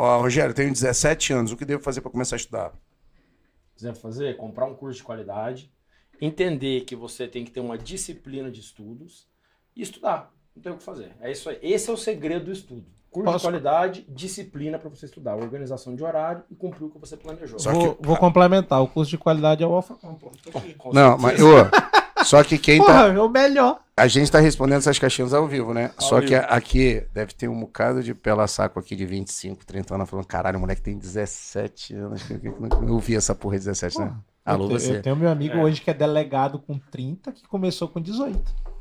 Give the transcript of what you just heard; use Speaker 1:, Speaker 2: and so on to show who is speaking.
Speaker 1: Ó, Rogério, tenho 17 anos. O que devo fazer para começar a estudar?
Speaker 2: Quiser fazer? Comprar um curso de qualidade, entender que você tem que ter uma disciplina de estudos e estudar. Não tem o que fazer. É isso aí. Esse é o segredo do estudo. Curso Posso... de qualidade, disciplina para você estudar, organização de horário e cumprir o que você planejou. Só vou, que... vou
Speaker 3: complementar. O curso de qualidade é o Alfa Não, mas eu.
Speaker 1: Só que quem tá- Porra, tá. É o melhor. A gente está respondendo essas caixinhas ao vivo, né? Ao Só vivo. que aqui deve ter um bocado de pela saco aqui de 25, 30 anos falando: caralho, o moleque tem 17 anos. Eu ouvi essa porra de 17, né? Pô, né? Alô, eu, você. Eu tenho meu
Speaker 3: amigo é. hoje que é delegado com 30, que começou com 18.